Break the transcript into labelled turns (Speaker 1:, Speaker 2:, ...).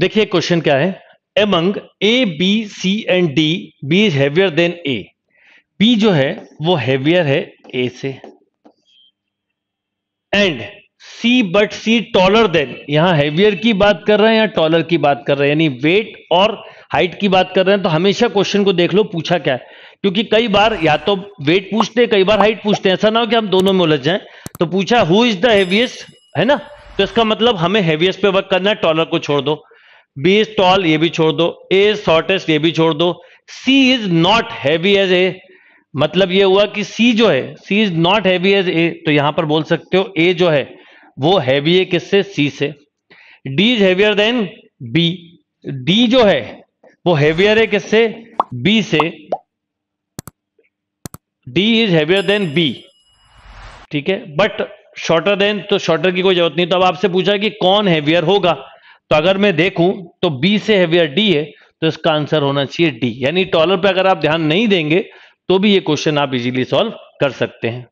Speaker 1: देखिए क्वेश्चन क्या है among A B C and D B is heavier than A B जो है वो हैवियर है ए से and C but C taller than यहां हैवियर की बात कर रहे हैं या टॉलर की बात कर रहे हैं यानी वेट और हाइट की बात कर रहे हैं तो हमेशा क्वेश्चन को देख लो पूछा क्या है क्योंकि कई बार या तो वेट पूछते हैं कई बार हाइट पूछते हैं ऐसा ना हो कि हम दोनों में उलझ जाए तो पूछा हु इज द हैवियस्ट है ना तो इसका मतलब हमें हैवियस्ट पे वर्क करना है टॉलर को छोड़ दो बी इज टॉल ये भी छोड़ दो ए इज शॉर्टेस्ट ये भी छोड़ दो C is not heavy as A मतलब ये हुआ कि सी जो है C is not heavy as A तो यहां पर बोल सकते हो ए जो है वो हैवी है किससे सी से D is heavier than B D जो है वो हैवियर है किससे बी से D is heavier than B ठीक है बट शॉर्टर देन तो शॉर्टर की कोई जरूरत नहीं तो अब आपसे पूछा कि कौन हैवियर होगा तो अगर मैं देखूं तो बी से हेवियर डी है तो इसका आंसर होना चाहिए डी यानी टॉलर पे अगर आप ध्यान नहीं देंगे तो भी ये क्वेश्चन आप इजीली सॉल्व कर सकते हैं